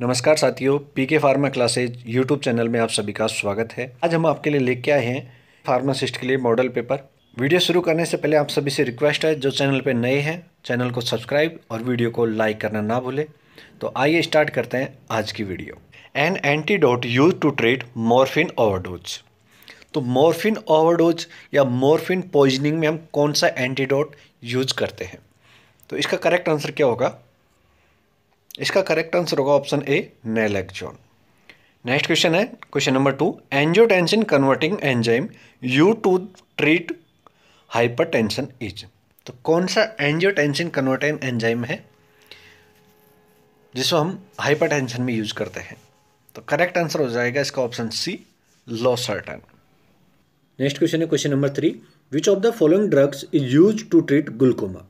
नमस्कार साथियों PK pharma classes YouTube channel में आप सभी का स्वागत है आज हम आपके लिए लेके आए हैं फार्मासिस्ट के लिए मॉडल पेपर वीडियो शुरू करने से पहले आप सभी से रिक्वेस्ट है जो चैनल पर नए हैं चैनल को सब्सक्राइब और वीडियो को लाइक करना ना भूलें तो आइए स्टार्ट करते हैं आज की video an antidote use to treat morphine overdose तो मॉर्फिन ओवरडोज या मॉर्फिन पॉइजनिंग में हम कौन सा एंटीडोट यूज करते हैं तो इसका करेक्ट आंसर क्या होगा इसका करेक्ट आंसर होगा option A naloxone next question है question number two angiotensin converting enzyme use to treat hypertension is तो कौन सा एंजियोटेंशन कन्वर्टिंग एंजाइम है जिसको हम हाइपरटेंशन में यूज करते हैं तो करेक्ट आंसर हो जाएगा इसका option C losartan next question है question number three which of the following drugs is use to treat glaucoma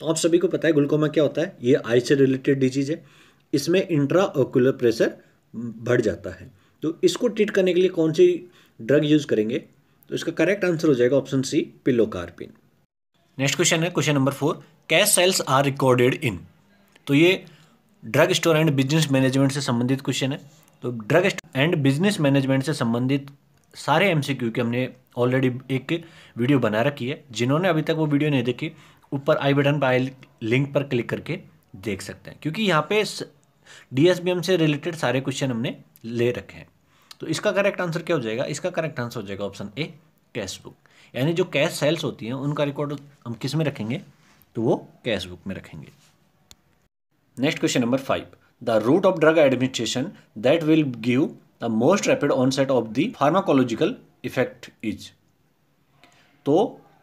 तो आप सभी को पता है ग्लूकोमा क्या होता है ये आई से रिलेटेड डिजीज है इसमें इंट्राओकुलर प्रेशर बढ़ जाता है तो इसको ट्रीट करने के लिए कौन सी ड्रग यूज़ करेंगे तो इसका करेक्ट आंसर हो जाएगा option C pilocarpine next question है question number four cash sales are recorded in तो ये drug store and business management से संबंधित क्वेश्चन है तो ड्रग एंड बिजनेस मैनेजमेंट से संबंधित सारे एम के हमने ऑलरेडी एक वीडियो बना रखी है जिन्होंने अभी तक वो वीडियो नहीं देखी ऊपर आई बटन पर लिंक पर क्लिक करके देख सकते हैं क्योंकि यहाँ पे डीएसबीएम से रिलेटेड सारे क्वेश्चन हमने ले रखे हैं तो इसका करेक्ट आंसर क्या हो जाएगा इसका करेक्ट आंसर हो जाएगा ऑप्शन ए कैश बुक यानी जो कैश सेल्स होती हैं उनका रिकॉर्ड हम किस में रखेंगे तो वो कैश बुक में रखेंगे next question number five the route of drug administration that will give the most rapid onset of the pharmacological effect is तो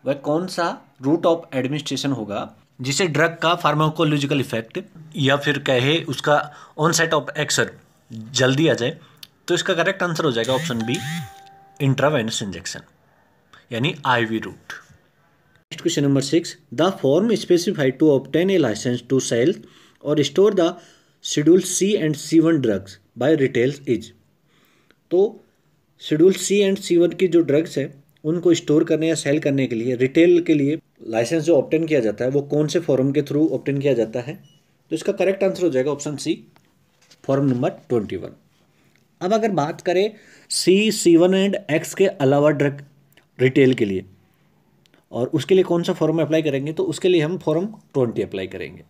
वह कौन सा रूट ऑफ एडमिनिस्ट्रेशन होगा जिसे ड्रग का फार्माकोलॉजिकल इफेक्ट या फिर कहे उसका ऑन सेट ऑफ एक्सर जल्दी आ जाए तो इसका करेक्ट आंसर हो जाएगा ऑप्शन बी इंट्रावेनस इंजेक्शन यानी IV route next question number six the form specified to obtain a licence to sell और store the schedule C and C one drugs by retails is तो schedule C and C one की जो drugs है उनको store करने या cell करने के लिए रिटेल के लिए लाइसेंस जो ऑप्टेन किया जाता है वो कौन से फॉर्म के थ्रू ऑप्टेन किया जाता है तो इसका करेक्ट आंसर हो जाएगा option C form number twenty one अब अगर बात करें C C one and X के अलावा ड्रग रिटेल के लिए और उसके लिए कौन सा फॉर्म अप्लाई करेंगे तो उसके लिए हम फॉर्म ट्वेंटी अप्लाई करेंगे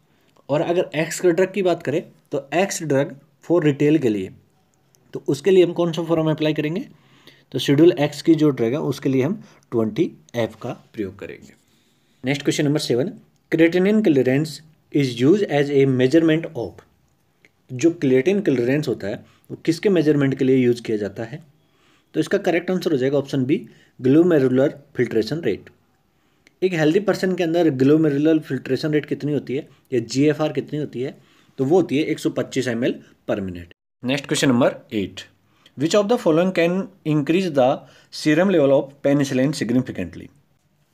और अगर एक्स के ड्रग की बात करें तो एक्स ड्रग फॉर रिटेल के लिए तो उसके लिए हम कौन सा फॉर्म अप्लाई करेंगे तो शेड्यूल एक्स की जो ड्रग उसके लिए हम ट्वेंटी एफ का प्रयोग करेंगे next question number seven creatinine clearance is use as a measurement of जो क्लेटिन क्लियरेंस होता है वो किसके मेजरमेंट के लिए यूज किया जाता है तो इसका करेक्ट आंसर हो जाएगा option B glomerular filtration rate एक हेल्दी पर्सन के अंदर ग्लोमेरुलर फिल्ट्रेशन रेट कितनी होती है या जी कितनी होती है तो वो होती है 125 सौ पर minute next question number eight which of the following can increase the serum level of penicillin significantly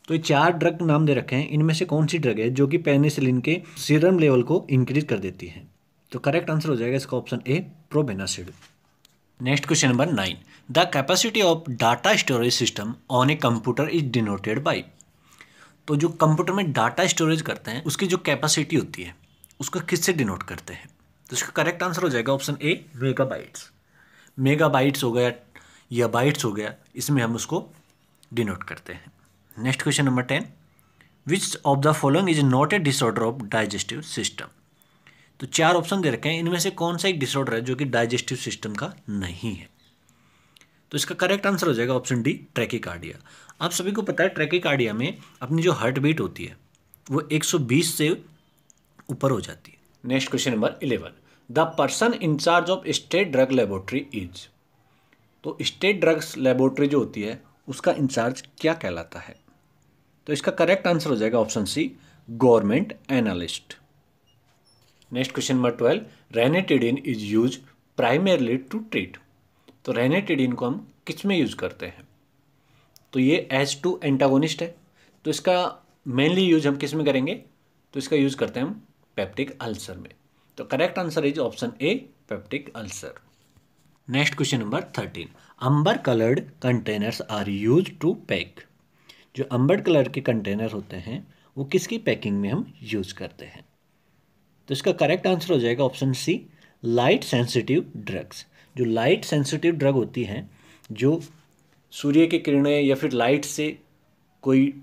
तो ये चार ड्रग नाम दे रखे हैं इनमें से कौन सी ड्रग है जो कि पेनिसिलिन के सीरम लेवल को इंक्रीज कर देती है तो करेक्ट आंसर हो जाएगा इसका option A probenecid next question number nine the capacity of data storage system on a computer is denoted by तो जो कंप्यूटर में डाटा स्टोरेज करते हैं उसकी जो कैपेसिटी होती है उसको किससे डिनोट करते हैं तो इसका करेक्ट आंसर हो जाएगा option A megabytes bytes mega bytes हो गया या बाइट्स हो गया इसमें हम उसको डिनोट करते हैं next question number ten which of the following is not a disorder of digestive system तो चार ऑप्शन दे रखे हैं इनमें से कौन सा एक डिसऑर्डर है जो कि डाइजेस्टिव सिस्टम का नहीं है तो इसका करेक्ट आंसर हो जाएगा ऑप्शन डी ट्रैकिकार्डिया आप सभी को पता है ट्रैकिकार्डिया में अपनी जो हार्ट बीट होती है वो 120 से ऊपर हो जाती है next question number the person in-charge of state drug laboratory is तो स्टेट ड्रग्स लेबोरेटरी जो होती है उसका इंचार्ज क्या कहलाता है तो इसका करेक्ट आंसर हो जाएगा option C government analyst next question number twelve ranitidine is use primarily to treat तो रेनेटिडिन को हम किस में यूज़ करते हैं तो ये एच टू एंटागोनिस्ट है तो इसका मेनली यूज हम किस में करेंगे तो इसका यूज़ करते हैं हम पेप्टिक अल्सर में तो correct answer is option A peptic ulcer next question number thirteen amber coloured containers are use to pack जो अंबर कलर के कंटेनर होते हैं वो किसकी पैकिंग में हम यूज करते हैं तो इसका करेक्ट आंसर हो जाएगा option C light sensitive drugs जो लाइट सेंसिटिव ड्रग होती हैं जो सूर्य के किरणें या फिर लाइट से कोई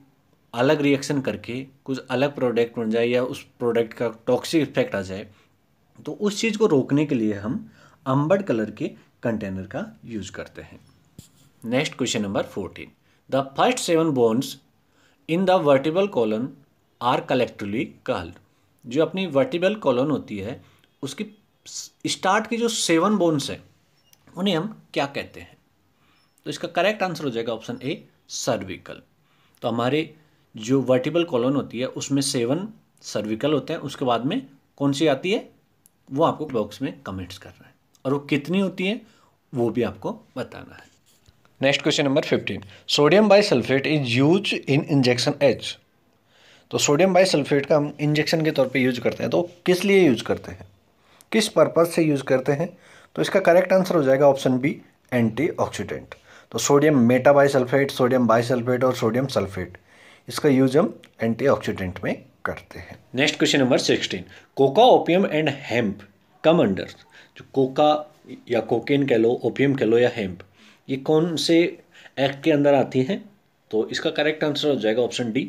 अलग रिएक्शन करके कुछ अलग प्रोडक्ट बन जाए या उस प्रोडक्ट का टॉक्सिक इफेक्ट आ जाए तो उस चीज़ को रोकने के लिए हम अम्बर्ड कलर के कंटेनर का यूज करते हैं next question number fourteen the first seven bones in the vertebral column are collectively called जो अपनी वर्टिबल कॉलन होती है उसकी स्टार्ट की जो सेवन बोन्स हैं उन्हें हम क्या कहते हैं तो इसका करेक्ट आंसर हो जाएगा ऑप्शन ए सर्विकल तो हमारे जो वर्टिबल कॉलन होती है उसमें सेवन सर्विकल होते हैं उसके बाद में कौन सी आती है वो आपको बॉक्स में कमेंट्स करना है और वो कितनी होती है वो भी आपको बताना है next question number fifteen sodium bisulphate is use in injection H तो सोडियम बाई सल्फेट का हम इंजेक्शन के तौर पे यूज करते हैं तो किस लिए यूज करते हैं किस पर्पज़ से यूज करते हैं तो इसका करेक्ट आंसर हो जाएगा ऑप्शन बी एंटी तो sodium metabisulphate sodium bisulphate और सोडियम सल्फेट इसका यूज हम एंटी में करते हैं next question number sixteen coca opium and hemp come under जो कोका या कोकेन कह लो ओपियम कह लो या हेम्प ये कौन से एक्ट के अंदर आती हैं तो इसका करेक्ट आंसर हो जाएगा option D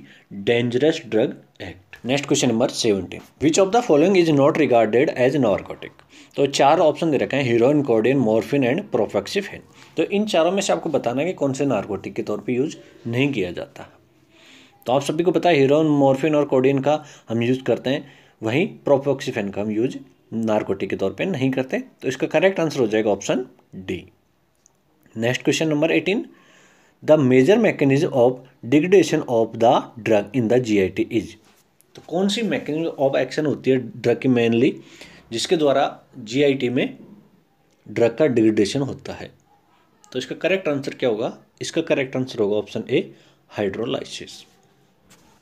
dangerous drug act next question number seventeen which of the following is not regarded as narcotic तो चार ऑप्शन दे रखे हैं heroin codeine morphine and propoxyphene तो इन चारों में से आपको बताना है कि कौन से नार्कोटिक के तौर पे यूज नहीं किया जाता तो आप सभी को पता है हीरोन मॉर्फिन और कोडिन का हम यूज़ करते हैं वहीं प्रोपोक्सीफेन का हम यूज नारकोटिक के तौर पे नहीं करते तो इसका करेक्ट आंसर हो जाएगा option D next question number eighteen the major mechanism of degradation of the drug in the GIT is तो कौन सी मैकेनिज्म ऑफ एक्शन होती है ड्रग की मेनली जिसके द्वारा जीआईटी में ड्रग का डिग्रेडेशन होता है तो इसका करेक्ट आंसर क्या होगा इसका करेक्ट आंसर होगा option A hydrolysis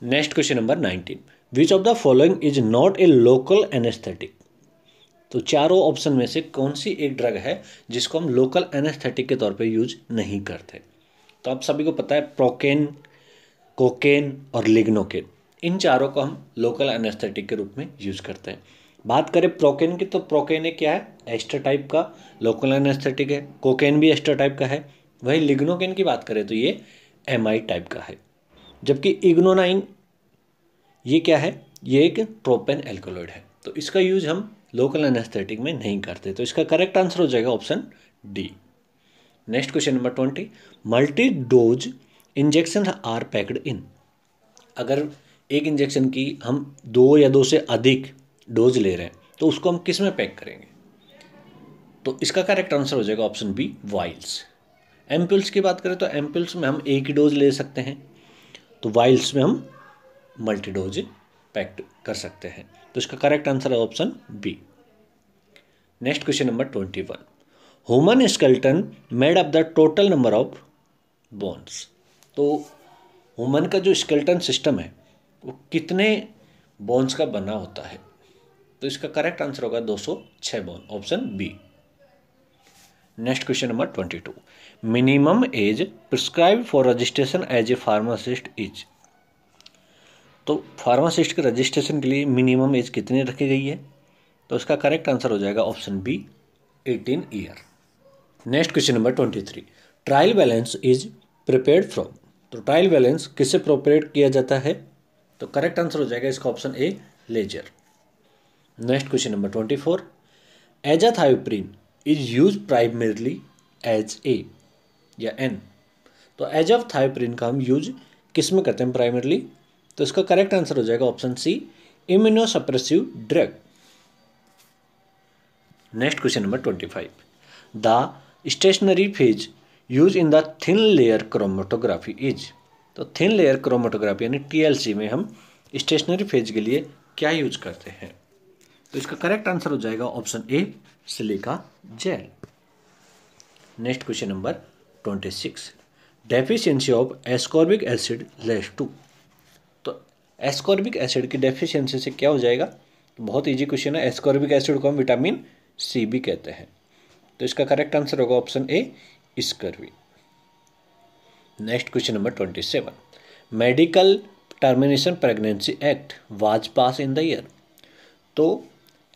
next question number nineteen which of the following is not a local anaesthetic तो चारों ऑप्शन में से कौन सी एक ड्रग है जिसको हम लोकल एनेस्थेटिक के तौर पे यूज नहीं करते तो आप सभी को पता है प्रोकेन कोकेन और लिग्नोकेन इन चारों को हम लोकल एनेस्थेटिक के रूप में यूज करते हैं बात करें प्रोकेन की तो प्रोकेन एक क्या है एस्टर टाइप का लोकल एनेस्थेटिक है कोकेन भी एस्टर टाइप का है वही लिग्नोकेन की बात करें तो ये एम टाइप का है जबकि इग्नोनाइन ये क्या है ये एक प्रोपेन एल्कोलॉइड है तो इसका यूज हम लोकल एनेस्थेटिक में नहीं करते तो इसका करेक्ट आंसर हो जाएगा option D next question number twenty multi dose injection are packed in अगर एक इंजेक्शन की हम दो या दो से अधिक डोज ले रहे हैं तो उसको हम किस में पैक करेंगे तो इसका करेक्ट आंसर हो जाएगा ऑप्शन बी वाइल्स एम्पल्स की बात करें तो एम्पल्स में हम एक ही डोज ले सकते हैं तो वाइल्स में हम मल्टीडोज पैक्ट कर सकते हैं तो इसका करेक्ट आंसर है option B next question number twenty one human skeleton made up the total number of bones तो ह्यूमन का जो स्केल्टन सिस्टम है वो कितने बोन्स का बना होता है तो इसका करेक्ट आंसर होगा 206 bone option B next question number 22 minimum age prescribe for registration as a pharmacist is तो फार्मासिस्ट के रजिस्ट्रेशन के लिए मिनिमम एज कितनी रखी गई है तो इसका करेक्ट आंसर हो जाएगा option B eighteen year next question number twenty three trial balance is prepared from तो ट्रायल बैलेंस किससे प्रोपरेट किया जाता है तो करेक्ट आंसर हो जाएगा इसका option A ledger next question number twenty four azathioprine is use primarily as a या एन तो ऑफ थायोप्रिन का हम यूज किस में करते हैं प्राइमरली तो इसका करेक्ट आंसर हो जाएगा option C suppressive drug next question number twenty five the stationary phase use in the thin layer chromatography is तो थिन लेयर क्रोमोटोग्राफी यानी टीएलसी में हम स्टेशनरी फेज के लिए क्या यूज करते हैं तो इसका करेक्ट आंसर हो जाएगा option A silica gel next question number 26 deficiency of ascorbic acid leads to तो एस्कॉर्बिक एसिड की डेफिशिएंसी से क्या हो जाएगा तो बहुत इजी क्वेश्चन है एस्कॉर्बिक एसिड को हम विटामिन सी भी कहते हैं तो इसका करेक्ट आंसर होगा option A scurvy next question number twenty seven medical termination pregnancy act was pass in the year तो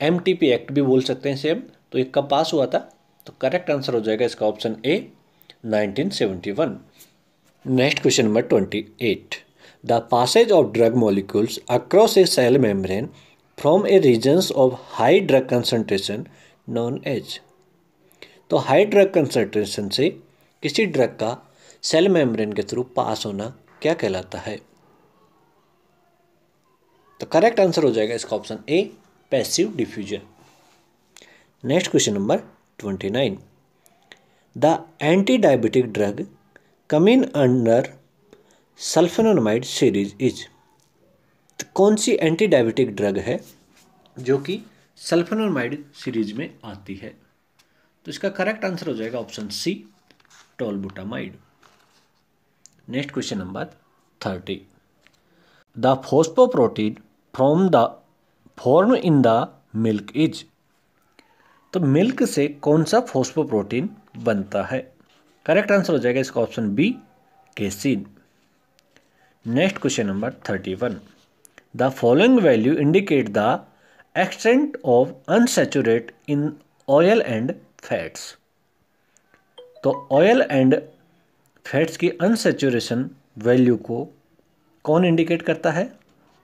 एम एक्ट भी बोल सकते हैं सेम तो ये कब पास हुआ था तो करेक्ट आंसर हो जाएगा इसका option A 1971. Next question number 28. The passage of drug molecules across a cell membrane from a regions of high drug concentration known as तो हाई ड्रग कंसंट्रेशन से किसी ड्रग का सेल मेम्ब्रेन के through pass होना क्या कहलाता है तो करेक्ट आंसर हो जाएगा इसका option A passive diffusion next question number twenty nine the anti-diabetic drug coming under sulphonamide series is तो कौन सी एंटी डायबिटिक ड्रग है जो कि सल्फेनोनमाइड सीरीज में आती है तो इसका करेक्ट आंसर हो जाएगा option C tolbutamide next question number thirty the phosphoprotein from the form in the milk is तो मिल्क से कौन सा फोस्पोप्रोटीन बनता है करेक्ट आंसर हो जाएगा इसका option B casein next question number thirty one the following value indicate the extent of unsaturate in oil and fats तो ऑयल एंड फैट्स की अनसेचुरेशन वैल्यू को कौन इंडिकेट करता है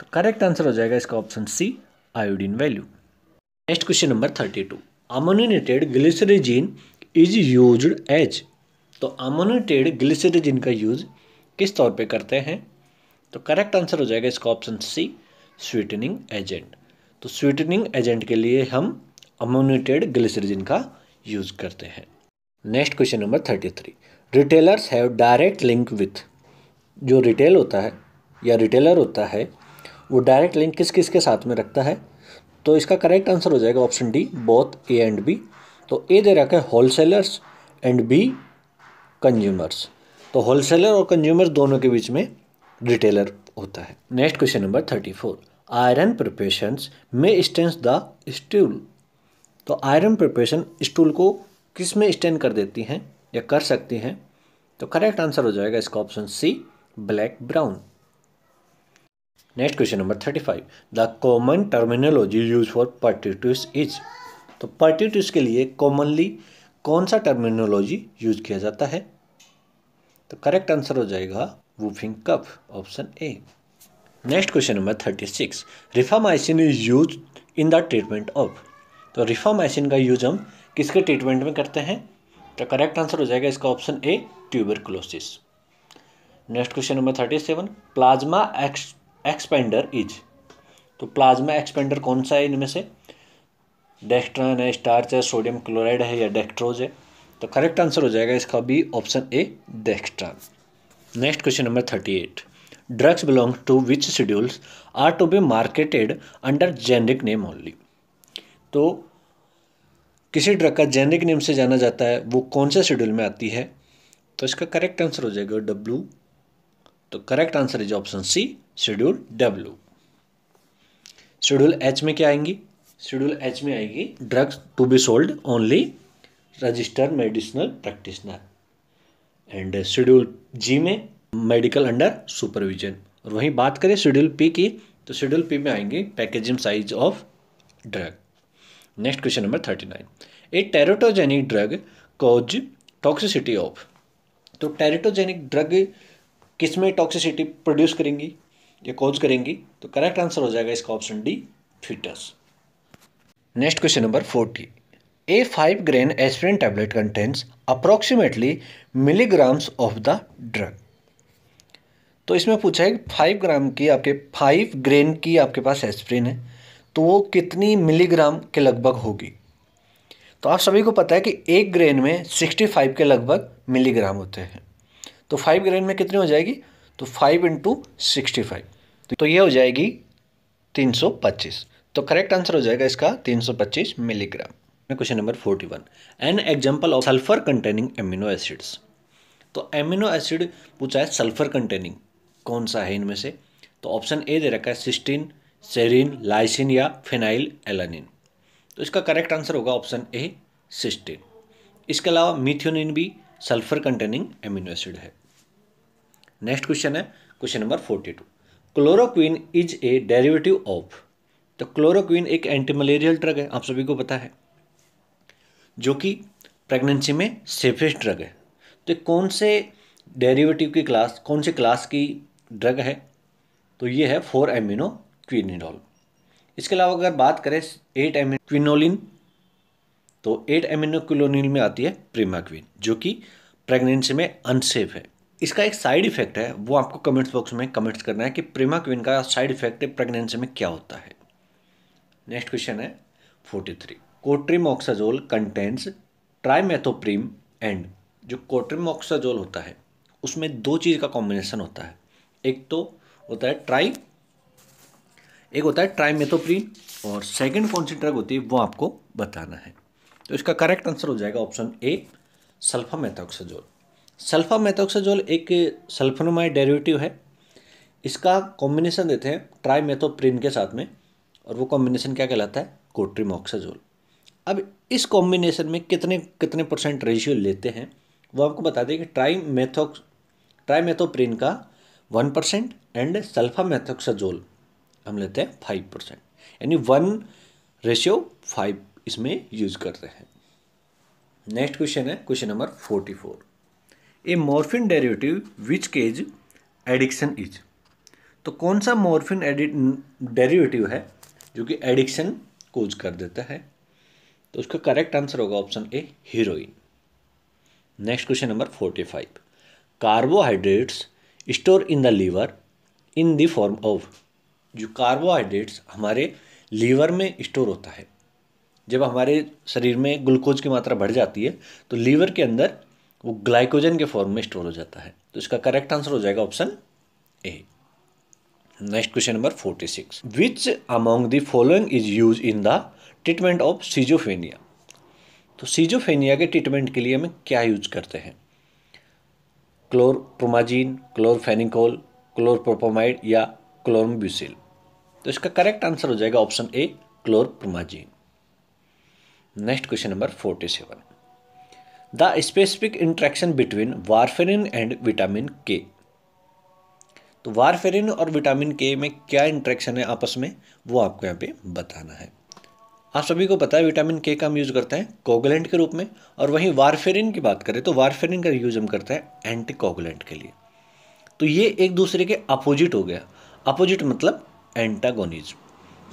तो करेक्ट आंसर हो जाएगा इसका option C iodine value next question number thirty two ammoniated glycyrrhizin is use as तो अमोनेटेड ग्लिसरीज इनका यूज किस तौर पे करते हैं तो करेक्ट आंसर हो जाएगा इसका ऑप्शन सी स्वीटनिंग एजेंट तो स्वीटनिंग एजेंट के लिए हम अमोनेटेड ग्लिसरीज का यूज करते हैं next question number thirty three retailers have direct link with जो रिटेल होता है या रिटेलर होता है वो डायरेक्ट लिंक किस किस के साथ में रखता है तो इसका करेक्ट आंसर हो जाएगा option D both A and B तो ए दे रखा है होलसेलर्स एंड बी कंज्यूमर्स तो होलसेलर और कंज्यूमर दोनों के बीच में रिटेलर होता है next question number thirty four iron preparation में स्टेंस द स्टूल तो आयरन प्रिपरेशन स्टूल को किस में स्टेंड कर देती हैं या कर सकती हैं तो करेक्ट आंसर हो जाएगा इसका option C black brown next question number thirty five the common terminology use for pertussis is तो पर्टिट्यूस के लिए कॉमनली कौन सा टर्मिनोलॉजी यूज किया जाता है तो करेक्ट आंसर हो जाएगा whooping cough option A next question number thirty six rifamycin is use in the treatment of तो रिफामाइसिन का यूज हम किसके ट्रीटमेंट में करते हैं तो करेक्ट आंसर हो जाएगा इसका ऑप्शन ए क्लोसिस next question number thirty seven plasma ex expander is तो प्लाज्मा एक्सपेंडर कौन सा है इनमें से डेक्स्ट्रन है स्टार्च है सोडियम क्लोराइड है या डेक्ट्रोज है तो करेक्ट आंसर हो जाएगा इसका B option A dextran next question number thirty eight drugs belong to which schedules are to be marketed under generic name only तो किसी ड्रग का जेनरिक नेम से जाना जाता है वो कौन से शेड्यूल में आती है तो इसका करेक्ट आंसर हो जाएगा डब्लू तो correct answer is option C schedule W schedule H में क्या आएंगी शेड्यूल एच में आएगी drugs to be sold only registered medicinal practitioner and schedule G में मेडिकल अंडर सुपरविजन और वहीं बात करें शेड्यूल पी की तो शेड्यूल पी में आएंगे packaging size of drug next question number thirty nine a teratogenic drug cause toxicity of तो टेरेटोजेनिक ड्रग किस में टॉक्सिसिटी प्रोड्यूस करेंगी या कॉज करेंगी तो करेक्ट आंसर हो जाएगा इसका option D foetus next question number forty a five grain aspirin tablet contents approximately milligrams of the drug तो इसमें पूछा है फाइव ग्राम की आपके फाइव ग्रेन की आपके पास एस्प्रिन है तो वो कितनी मिलीग्राम के लगभग होगी तो आप सभी को पता है कि एक ग्रेन में सिक्सटी फाइव के लगभग मिलीग्राम होते हैं तो फाइव ग्रेन में कितनी हो जाएगी तो फाइव इंटू सिक्सटी फाइव तो ये हो जाएगी तीन सौ पच्चीस तो करेक्ट आंसर हो जाएगा इसका 325 मिलीग्राम में question number 41 an example of sulphur containing amino acids तो एमिनो एसिड पूछा है सल्फर कंटेनिंग कौन सा है इनमें से तो ऑप्शन ए दे रखा है सिस्टीन सेरिन लाइसिन या फिनाइल एलानिन तो इसका करेक्ट आंसर होगा ऑप्शन ए सिस्टीन इसके अलावा मिथ्योनिन भी सल्फर कंटेनिंग एमिनो एसिड है नेक्स्ट क्वेश्चन है question number 42 chloroquine is a derivative of तो क्लोरोक्विन एक एंटी मलेरियल ड्रग है आप सभी को पता है जो कि प्रेगनेंसी में सेफेस्ट ड्रग है तो कौन से डेरिवेटिव की क्लास कौन से क्लास की ड्रग है तो ये है फोर एमिनो क्विनिडॉल इसके अलावा अगर बात करें एट एमिनो क्विनोलिन तो एट क्विनोलिन में आती है प्रीमाक्विन जो कि प्रेगनेंसी में अनसेफ है इसका एक साइड इफेक्ट है वो आपको कमेंट्स बॉक्स में कमेंट्स करना है कि प्रेमा का साइड इफेक्ट प्रेगनेंसी में क्या होता है नेक्स्ट क्वेश्चन है forty three cotrimoxazole contents trimethoprim and जो कोट्रीमोक्साजोल होता है उसमें दो चीज़ का कॉम्बिनेशन होता है एक तो होता है ट्राई एक होता है ट्राईमेथोप्रीम और सेकेंड कौन सी ड्रग होती है वो आपको बताना है तो इसका करेक्ट आंसर हो जाएगा option A sulphamethoxazole sulphamethoxazole एक सल्फोनमाइड डेरिवेटिव है इसका कॉम्बिनेशन देते हैं ट्राईमेथोप्रीन के साथ में और वो कॉम्बिनेशन क्या कहलाता है कोट्रीमॉक्साजोल अब इस कॉम्बिनेशन में कितने कितने परसेंट रेशियो लेते हैं वो आपको बता दें कि ट्राई मेथोक्स ट्राईमेथोप्रिन का वन परसेंट एंड सल्फामेथोक्साजोल हम लेते हैं फाइव परसेंट यानी वन रेशियो फाइव इसमें यूज करते हैं नेक्स्ट क्वेश्चन है question number forty four a morphine derivative which cause addiction is तो कौन सा मॉर्फिन एडिट डेरिवेटिव है जो कि एडिक्शन कोज कर देता है तो उसका करेक्ट आंसर होगा option A heroin next question number forty five carbohydrates store in the liver in the form of जो कार्बोहाइड्रेट्स हमारे लीवर में स्टोर होता है जब हमारे शरीर में ग्लूकोज की मात्रा बढ़ जाती है तो लीवर के अंदर वो ग्लाइकोजन के फॉर्म में स्टोर हो जाता है तो इसका करेक्ट आंसर हो जाएगा option A next question number forty six which among the following is use in the treatment of schizophrenia तो सीजोफेनिया के ट्रीटमेंट के लिए हमें क्या यूज करते हैं क्लोरप्रोमाजीन क्लोरफेनिकोल क्लोरप्रोपोमाइड या क्लोरम्ब्यूसिल तो इसका करेक्ट आंसर हो जाएगा option A chlorpromazine next question number forty seven the specific interaction between warfarin and vitamin K तो वारफेरिन और विटामिन के में क्या इंट्रैक्शन है आपस में वो आपको यहाँ पे बताना है आप सभी को पता है विटामिन के का हम यूज़ करते हैं कोगुलेंट के रूप में और वहीं वारफेरिन की बात करें तो वारफेरिन का यूज़ हम करते हैं एंटी कोगुलेंट के लिए तो ये एक दूसरे के अपोजिट हो गया अपोजिट मतलब एंटागोनिज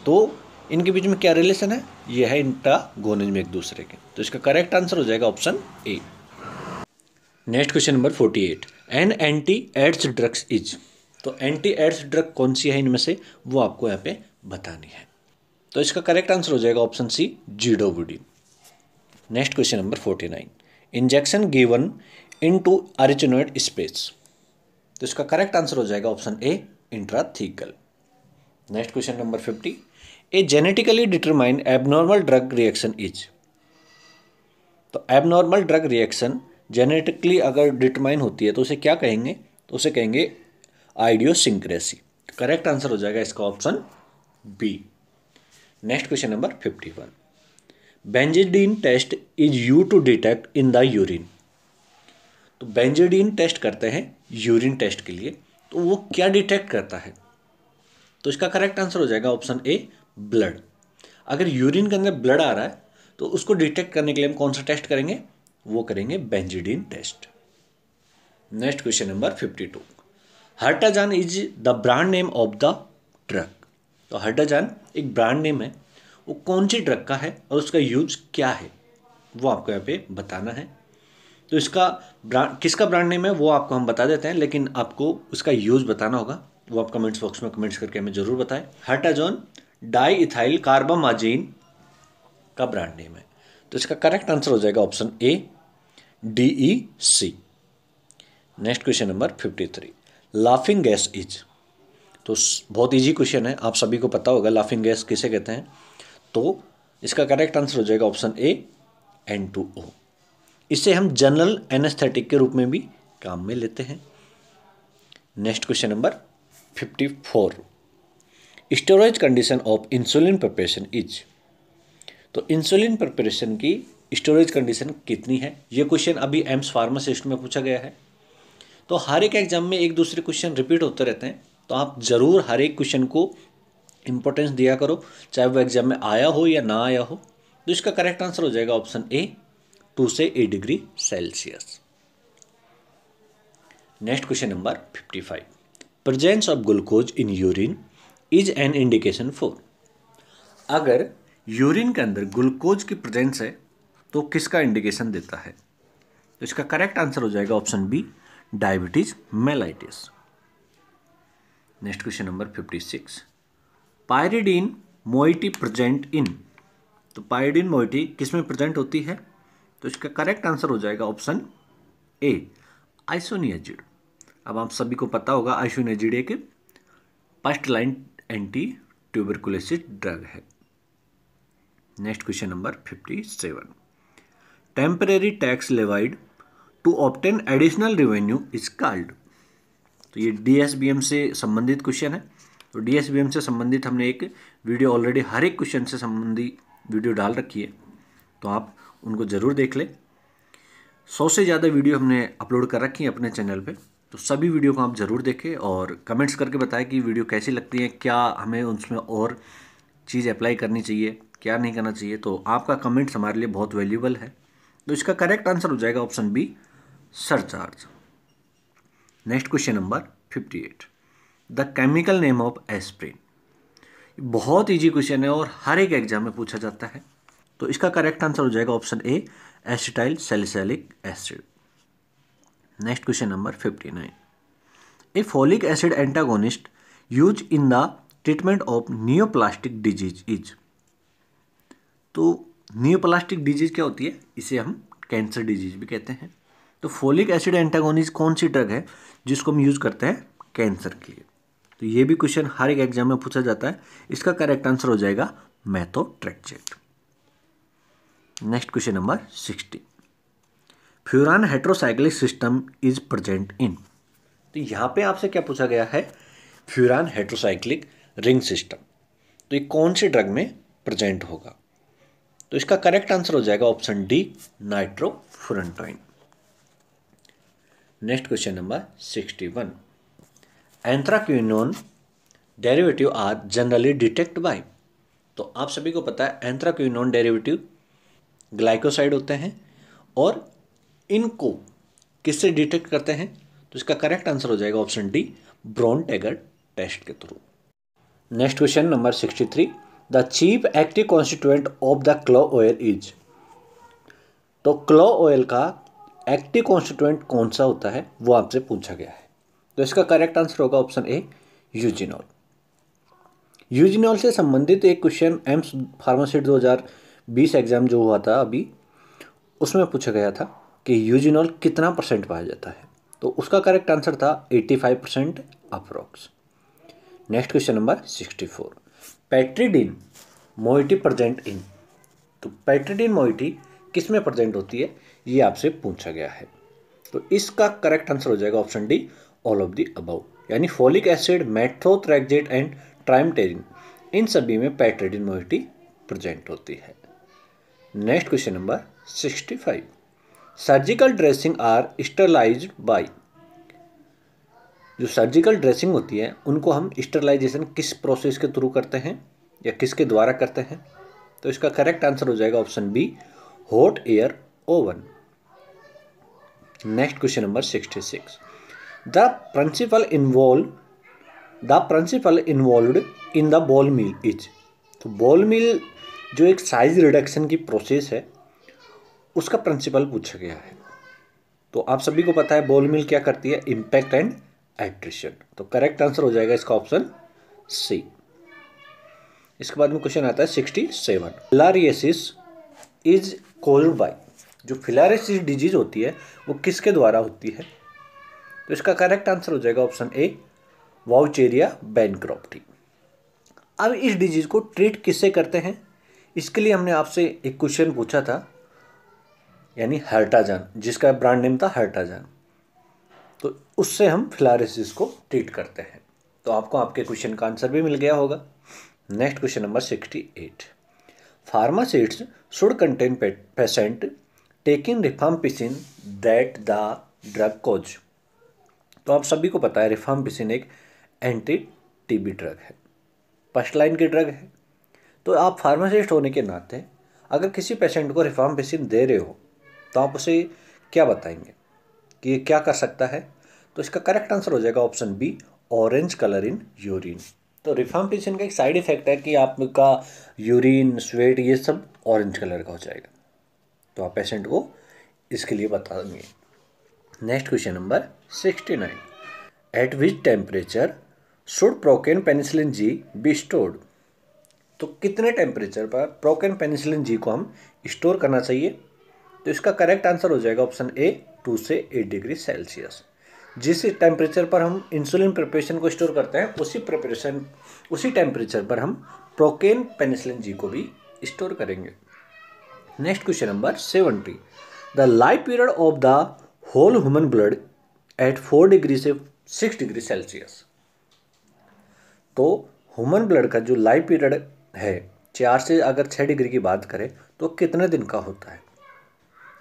तो इनके बीच में क्या रिलेशन है ये है इंटागोनिज्म एक दूसरे के तो इसका करेक्ट आंसर हो जाएगा option A next question number forty eight an anti AIDS drugs is तो एंटी एड्स ड्रग कौन सी है इनमें से वो आपको यहाँ पे बतानी है तो इसका करेक्ट आंसर हो जाएगा option C zidovudine next question number forty nine injection given into space तो इसका करेक्ट आंसर हो जाएगा option A intrathecal next question number fifty a genetically determine abnormal drug reaction is तो abnormal drug reaction genetically अगर determine होती है तो उसे क्या कहेंगे तो उसे कहेंगे आइडियोसिंक्रेसी करेक्ट आंसर हो जाएगा इसका option B next question number fifty one benzidine test is use to detect in the urine तो बेंजेडीन टेस्ट करते हैं यूरिन टेस्ट के लिए तो वो क्या डिटेक्ट करता है तो इसका करेक्ट आंसर हो जाएगा ऑप्शन ए ब्लड अगर यूरिन के अंदर ब्लड आ रहा है तो उसको डिटेक्ट करने के लिए हम कौन सा टेस्ट करेंगे वो करेंगे benzidine test next question number fifty two Hetrazan is the brand name of the drug तो हर्टाजान एक ब्रांड नेम है वो कौन सी ट्रक का है और उसका यूज क्या है वो आपको यहाँ पे बताना है तो इसका ब्रांड किसका ब्रांड नेम है वो आपको हम बता देते हैं लेकिन आपको उसका यूज़ बताना होगा वो आप कमेंट्स बॉक्स में कमेंट्स करके हमें ज़रूर बताएं हर्टाजोन डाई इथाइल कार्बामाजीन का ब्रांड नेम है तो इसका करेक्ट आंसर हो जाएगा option A D E C next question number fifty three laughing gas is तो बहुत इजी क्वेश्चन है आप सभी को पता होगा लाफिंग गैस किसे कहते हैं तो इसका करेक्ट आंसर हो जाएगा option A N two O इसे हम जनरल एनेस्थेटिक के रूप में भी काम में लेते हैं next question number fifty four storage condition of insulin preparation is तो इंसुलिन प्रिपरेशन की स्टोरेज कंडीशन कितनी है ये क्वेश्चन अभी एम्स फार्मासिस्ट में पूछा गया है तो हर एक एग्जाम में एक दूसरे क्वेश्चन रिपीट होते रहते हैं तो आप ज़रूर हर एक क्वेश्चन को इंपॉर्टेंस दिया करो चाहे वो एग्जाम में आया हो या ना आया हो तो इसका करेक्ट आंसर हो जाएगा ऑप्शन ए टू से eight degree Celsius next question number fifty five presence of glucose in urine is an indication for अगर यूरिन के अंदर ग्लूकोज की प्रेजेंस है तो किसका इंडिकेशन देता है तो इसका करेक्ट आंसर हो जाएगा option B diabetes mellitus next question number fifty six pyridine moiety present in तो पायरिडीन मोइटी किसमें प्रेजेंट होती है तो इसका करेक्ट आंसर हो जाएगा ऑप्शन ए आइसोनियाजिड अब आप सभी को पता होगा आइसोनियाजिड एक first line anti tuberculosis drug है next question number fifty seven temporary tax levied to obtain additional revenue is called तो ये डीएसबीएम से संबंधित क्वेश्चन है तो डीएसबीएम से संबंधित हमने एक वीडियो ऑलरेडी हर एक क्वेश्चन से संबंधी वीडियो डाल रखी है तो आप उनको ज़रूर देख लें सौ से ज़्यादा वीडियो हमने अपलोड कर रखी है अपने चैनल पे तो सभी वीडियो को आप ज़रूर देखें और कमेंट्स करके बताएं कि वीडियो कैसी लगती है क्या हमें उसमें और चीज़ अप्लाई करनी चाहिए क्या नहीं करना चाहिए तो आपका कमेंट्स हमारे लिए बहुत वैल्यूबल है तो इसका करेक्ट आंसर हो जाएगा option B next question number fifty 58. The chemical name of aspirin बहुत इजी क्वेश्चन है और हर एक एग्जाम में पूछा जाता है तो इसका करेक्ट आंसर हो जाएगा option A acetyl salicylic acid next question number fifty nine a folic acid antagonist use in the treatment of neoplastic disease is तो नियोप्लास्टिक डिजीज क्या होती है इसे हम कैंसर डिजीज भी कहते हैं तो फोलिक एसिड एंटागोनिज कौन सी ड्रग है जिसको हम यूज़ करते हैं कैंसर के लिए तो ये भी क्वेश्चन हर एक एग्जाम में पूछा जाता है इसका करेक्ट आंसर हो जाएगा methotrexate next question number sixty furan heterocyclic system is present in तो यहाँ पे आपसे क्या पूछा गया है फ्यूरान हेट्रोसाइक्लिक रिंग सिस्टम तो ये कौन से ड्रग में प्रजेंट होगा तो इसका करेक्ट आंसर हो जाएगा option D nitrofurantoin next question number sixty one anthraquinone derivative are generally detect by तो आप सभी को पता है एंथ्राक्विनोन डेरिवेटिव ग्लाइकोसाइड होते हैं और इनको किससे डिटेक्ट करते हैं तो इसका करेक्ट आंसर हो जाएगा option D Borntrager test के through next question number sixty three the chief active constituent of the clove oil is तो क्लो ऑयल का एक्टिव कॉन्स्टिट्यूएंट कौन सा होता है वो आपसे पूछा गया है तो इसका करेक्ट आंसर होगा ऑप्शन ए यूजिनॉल यूजिनॉल से संबंधित एक क्वेश्चन एम्स फार्मासीट 2020 एग्जाम जो हुआ था अभी उसमें पूछा गया था कि यूजिनॉल कितना परसेंट पाया जाता है तो उसका करेक्ट आंसर था 85 percent approx next question number 64 pteridine moiety present in तो पैट्रीडीन मोइटी किस में प्रजेंट होती है ये आपसे पूछा गया है तो इसका करेक्ट आंसर हो जाएगा option D all of the above यानी folic acid methotrexate and triamterene इन सभी में पैट्रेडिन मोहिटी प्रेजेंट होती है next question number sixty five surgical dressing are sterilise by जो सर्जिकल ड्रेसिंग होती है उनको हम स्टरलाइजेशन किस प्रोसेस के थ्रू करते हैं या किसके द्वारा करते हैं तो इसका करेक्ट आंसर हो जाएगा option B hot air oven next question number sixty six the principle involve the principle involve in the ball mill is तो बॉल मिल जो एक साइज रिडक्शन की प्रोसेस है उसका प्रिंसिपल पूछा गया है तो आप सभी को पता है बॉल मिल क्या करती है इंपैक्ट एंड एट्रिशन तो करेक्ट आंसर हो जाएगा इसका ऑप्शन सी इसके बाद में क्वेश्चन आता है sixty seven filariasis is called by जो फिलारेसिस डिजीज होती है वो किसके द्वारा होती है तो इसका करेक्ट आंसर हो जाएगा ऑप्शन ए वाउचेरिया बैनक्रॉप्टी अब इस डिजीज को ट्रीट किससे करते हैं इसके लिए हमने आपसे एक क्वेश्चन पूछा था यानी हर्टाजान जिसका ब्रांड नेम था हर्टाजन तो उससे हम फिलारिस को ट्रीट करते हैं तो आपको आपके क्वेश्चन का आंसर भी मिल गया होगा next question number sixty eight pharmacists should contain patient taking rifampicin that the drug cause तो आप सभी को पता है रिफाम्पिसिन एक एंटी टीबी ड्रग है फर्स्ट लाइन की ड्रग है तो आप फार्मासिस्ट होने के नाते अगर किसी पेशेंट को रिफाम्पिसिन दे रहे हो तो आप उसे क्या बताएंगे कि ये क्या कर सकता है तो इसका करेक्ट आंसर हो जाएगा option B orange colour in urine तो रिफाम्पिसिन का एक साइड इफेक्ट है कि आपका यूरिन स्वेट ये सब ऑरेंज कलर का हो जाएगा तो आप पेशेंट को इसके लिए बता देंगे next question number sixty nine at which temperature should procaine penicillin G be stored तो कितने टेम्परेचर पर प्रोकेन पेनिसिलिन जी को हम स्टोर करना चाहिए तो इसका करेक्ट आंसर हो जाएगा ऑप्शन ए टू से एट डिग्री सेल्सियस जिस टेम्परेचर पर हम इंसुलिन प्रिपरेशन को स्टोर करते हैं उसी प्रिपरेशन उसी टेम्परेचर पर हम प्रोकेन पेनिसिलिन जी को भी स्टोर करेंगे next question number seventy the life period of the whole human blood at four degree से सिक्स डिग्री सेल्सियस तो ह्यूमन ब्लड का जो लाइफ पीरियड है चार से अगर छः डिग्री की बात करें तो कितने दिन का होता है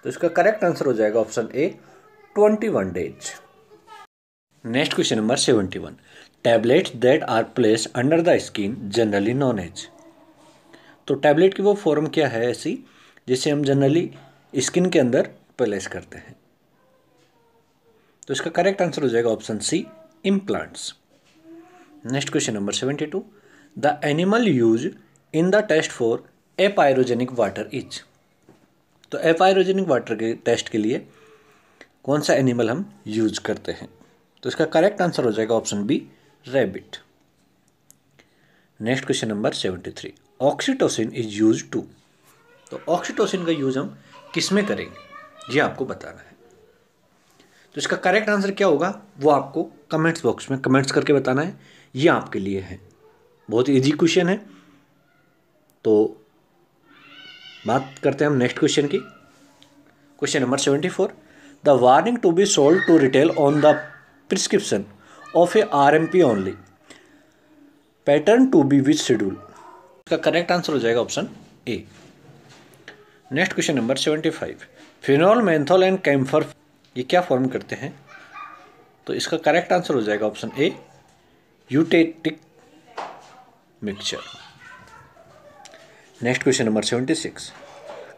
तो इसका करेक्ट आंसर हो जाएगा option A twenty one days next question number seventy one tablet that are place under the skin generally known as तो टैबलेट की वो फॉर्म क्या है ऐसी जिसे हम जनरली स्किन के अंदर प्लेस करते हैं तो इसका करेक्ट आंसर हो जाएगा option C implants next question number seventy two the animal use in the test for apyrogenic water is तो एपायरोजेनिक वाटर के टेस्ट के लिए कौन सा एनिमल हम यूज करते हैं तो इसका करेक्ट आंसर हो जाएगा option B rabbit next question number seventy three oxytocin is use to तो ऑक्सीटोसिन का यूज़ हम किस में करेंगे ये आपको बताना है तो इसका करेक्ट आंसर क्या होगा वो आपको कमेंट्स बॉक्स में कमेंट्स करके बताना है ये आपके लिए है बहुत इजी क्वेश्चन है तो बात करते हैं हम नेक्स्ट क्वेश्चन की question number seventy four the warning to be sold to retail on the prescription of a R M P only pattern to be with schedule इसका करेक्ट आंसर हो जाएगा option A next question number seventy five phenol menthol and camphor ये क्या form करते हैं तो इसका correct answer हो जाएगा option A eutectic mixture next question number seventy six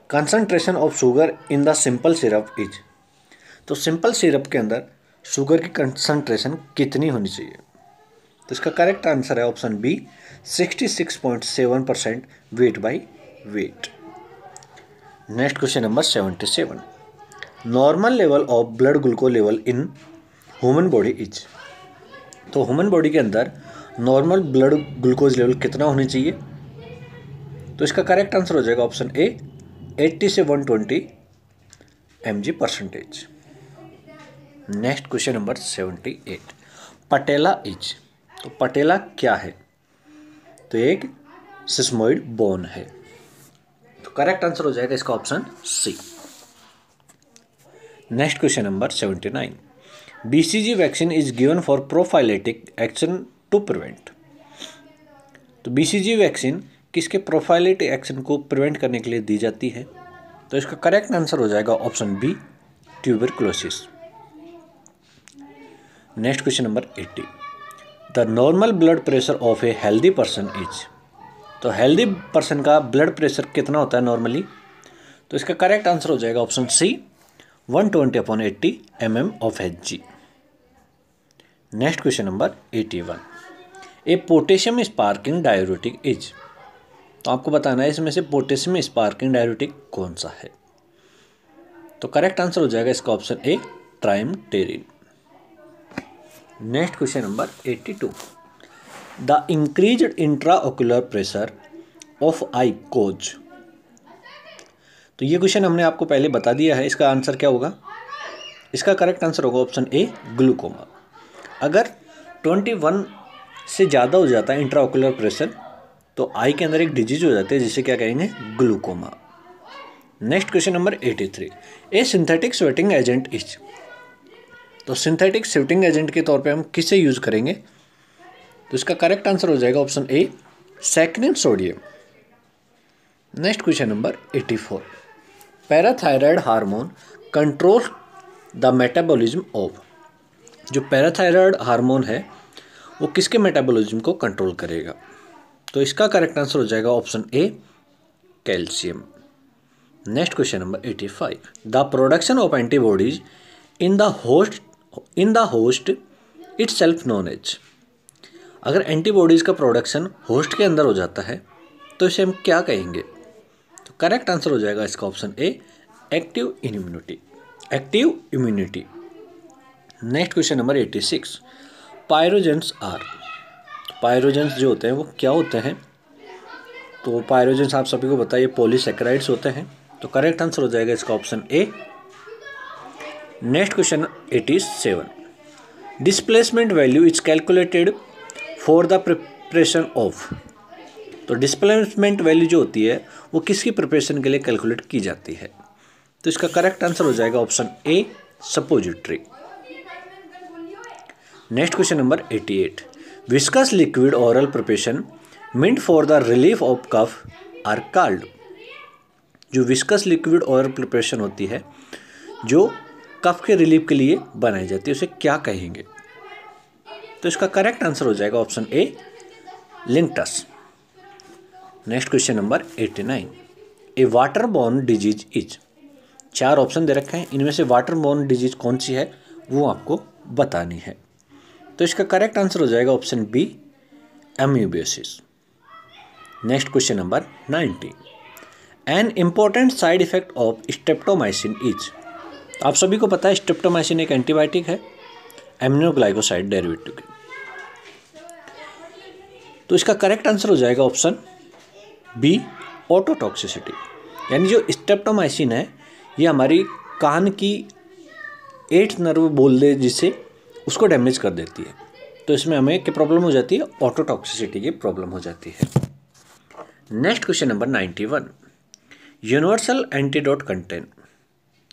concentration of sugar in the simple syrup is तो simple syrup के अंदर शुगर की कंसनट्रेशन कितनी होनी चाहिए तो इसका करेक्ट आंसर है option B sixty six point seven percent weight by weight next question number seventy seven normal level of blood gluco level in human body is तो ह्यूमन बॉडी के अंदर नॉर्मल ब्लड ग्लूकोज लेवल कितना होनी चाहिए तो इसका correct answer हो जाएगा ऑप्शन ए 80 से 120 twenty M G percentage next question number 78 eight patella is तो पटेला क्या है तो एक सिस्मोइड बोन है तो करेक्ट आंसर हो जाएगा इसका option C next question number seventy nine BCG vaccine is given for prophylactic action to prevent तो बीसीजी वैक्सीन किसके प्रोफाइलेटिक एक्शन को प्रिवेंट करने के लिए दी जाती है तो इसका करेक्ट आंसर हो जाएगा ऑप्शन बी क्लोसिस next question number eighty the normal blood pressure of a healthy person is तो हेल्दी पर्सन का ब्लड प्रेशर कितना होता है नॉर्मली तो इसका करेक्ट आंसर हो जाएगा option C one twenty upon eighty M M of H G next question number eighty one a potassium sparing diuretic is तो आपको बताना है इसमें से पोटेशियम स्पार्किंग डायरोटिक कौन सा है तो करेक्ट आंसर हो जाएगा इसका option A triamterene next question number eighty two the increase intraocular pressure of eye causes तो ये क्वेश्चन हमने आपको पहले बता दिया है इसका आंसर क्या होगा इसका करेक्ट आंसर होगा ऑप्शन ए ग्लूकोमा अगर 21 से ज़्यादा हो जाता है इंट्राओकुलर प्रेशर तो आई के अंदर एक डिजीज हो जाती है जिसे क्या कहेंगे glaucoma next question number 83 a synthetic sweetening agent is तो सिंथेटिक स्वेटिंग एजेंट के तौर पे हम किसे यूज़ करेंगे तो इसका करेक्ट आंसर हो जाएगा option A saccharin sodium next question number 84 parathyroid hormone control the metabolism of जो पैराथायरॉयड हारमोन है वो किसके मेटाबोलिज्म को कंट्रोल करेगा तो इसका करेक्ट आंसर हो जाएगा option A calcium next question number 85 the production of antibodies in the host in the host itself known as अगर एंटीबॉडीज़ का प्रोडक्शन होस्ट के अंदर हो जाता है तो इसे हम क्या कहेंगे तो करेक्ट आंसर हो जाएगा इसका option A active immunity active immunity next question number eighty six pyrogens are pyrogens जो होते हैं वो क्या होते हैं तो पायरोजेंस आप सभी को बताइए पोलिसक्राइड्स होते हैं तो करेक्ट आंसर हो जाएगा इसका option A next question eighty seven displacement value is calculated for the preparation of तो डिस्प्लेसमेंट वैल्यू जो होती है वो किसकी प्रिपरेशन के लिए कैलकुलेट की जाती है तो इसका करेक्ट आंसर हो जाएगा option A suppository next question number 88 viscous liquid oral preparation meant for the relief of cough are called जो विस्कस लिक्विड ऑरल प्रिपरेशन होती है जो कफ के रिलीफ के लिए बनाई जाती है उसे क्या कहेंगे तो इसका करेक्ट आंसर हो जाएगा option A linctus next question number eighty nine a water borne disease is चार ऑप्शन दे रखे हैं इनमें से वाटर बॉर्न डिजीज कौन सी है वो आपको बतानी है तो इसका करेक्ट आंसर हो जाएगा option B amoebiasis next question number ninety an important side effect of streptomycin is आप सभी को पता है स्टेप्टोमाइसिन एक एंटीबायोटिक है एम्नोग्लाइकोसाइड डेरिवेटिव तो इसका करेक्ट आंसर हो जाएगा ऑप्शन बी ऑटोटॉक्सिसिटी यानी जो स्टेप्टोमाइसिन है ये हमारी कान की एट नर्व बोल दे जिसे उसको डैमेज कर देती है तो इसमें हमें क्या प्रॉब्लम हो जाती है ऑटोटॉक्सिसिटी की प्रॉब्लम हो जाती है next question number ninety one universal antidote content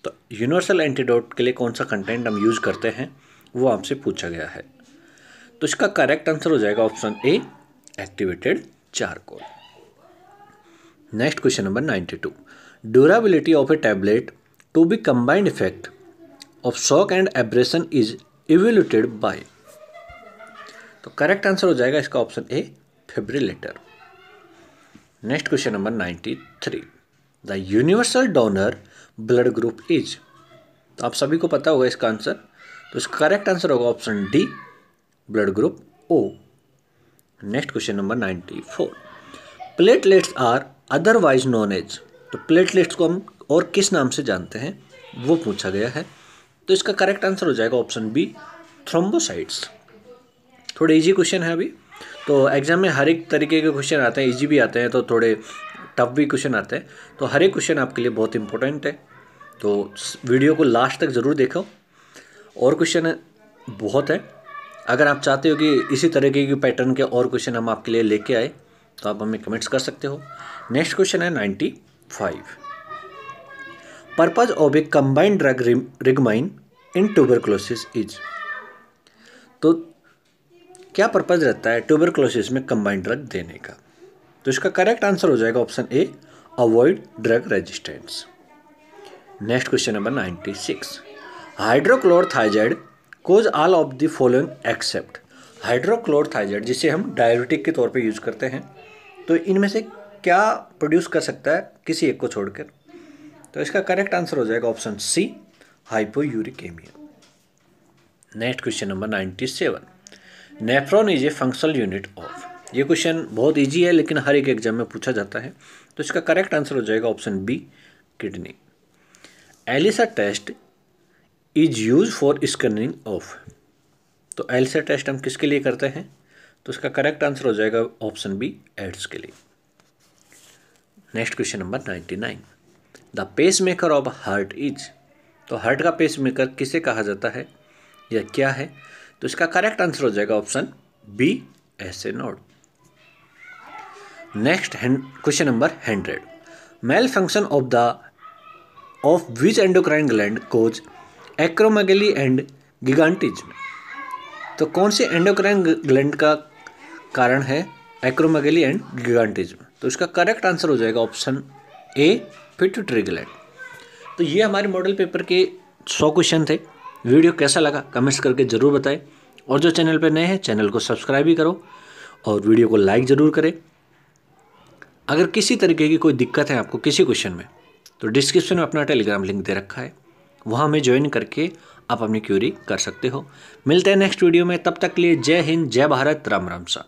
तो यूनिवर्सल एंटीडोट के लिए कौन सा कंटेंट हम यूज करते हैं वो आपसे पूछा गया है तो इसका करेक्ट आंसर हो जाएगा option A activated next question number ninety two durability of a tablet to be combined effect of shock and abrasion is evaluated by तो करेक्ट आंसर हो जाएगा इसका option A friabilator next question number ninety three the universal donor blood group is तो आप सभी को पता होगा इसका आंसर तो इसका करेक्ट आंसर होगा option D blood group O next question number ninety four platelets are otherwise known as तो प्लेटलेट्स को हम और किस नाम से जानते हैं वो पूछा गया है तो इसका करेक्ट आंसर हो जाएगा ऑप्शन बी थ्रोम्बोसाइट्स थोड़े इजी क्वेश्चन है अभी तो एग्जाम में हर एक तरीके के क्वेश्चन आते हैं इजी भी आते हैं तो थोड़े टफ भी क्वेश्चन आते हैं तो हर एक क्वेश्चन आपके लिए बहुत इंपॉर्टेंट है तो वीडियो को लास्ट तक ज़रूर देखो और क्वेश्चन बहुत है अगर आप चाहते हो कि इसी तरीके के पैटर्न के और क्वेश्चन हम आपके लिए लेके आए तो आप हमें कमेंट्स कर सकते हो नेक्स्ट क्वेश्चन है ninety five purpose of a combined drug regimen in tuberculosis is तो क्या पर्पज रहता है ट्यूबरक्लोसिस में कंबाइंड ड्रग देने का तो इसका करेक्ट आंसर हो जाएगा option A avoid drug resistance next question number ninety six hydrochlorothiazide causes all of the following except hydrochlorothiazide जिसे हम डायबिटिक के तौर पे यूज़ करते हैं तो इनमें से क्या प्रोड्यूस कर सकता है किसी एक को छोड़कर तो इसका करेक्ट आंसर हो जाएगा option C uricaemia next question number ninety seven nephron is a functional unit of ये क्वेश्चन बहुत इजी है लेकिन हर एक एग्जाम में पूछा जाता है तो इसका करेक्ट आंसर हो जाएगा option B kidney ELISA test is use for scanning of तो एल टेस्ट हम किसके लिए करते हैं तो इसका करेक्ट आंसर हो जाएगा ऑप्शन बी एड्स के लिए next question number ninety nine the pacemaker of heart is तो हार्ट का पेस मेकर किसे कहा जाता है या क्या है तो इसका करेक्ट आंसर हो जाएगा option B S A node next question number hundred malfunction of the of which endocrine gland causes acromegaly and में तो कौन से एंडोक्राइन ग्लैंड का कारण है एक्रोमेगली एंड में तो इसका करेक्ट आंसर हो जाएगा ऑप्शन ए पिट्यूटरी ग्लैंड तो ये हमारे मॉडल पेपर के सौ क्वेश्चन थे वीडियो कैसा लगा कमेंट्स करके ज़रूर बताएं और जो चैनल पर नए हैं चैनल को सब्सक्राइब भी करो और वीडियो को लाइक ज़रूर करें अगर किसी तरीके की कोई दिक्कत है आपको किसी क्वेश्चन में तो डिस्क्रिप्शन में अपना टेलीग्राम लिंक दे रखा है वहाँ हमें ज्वाइन करके आप अपनी क्यूरी कर सकते हो मिलते हैं नेक्स्ट वीडियो में तब तक के लिए जय हिंद जय भारत राम राम सा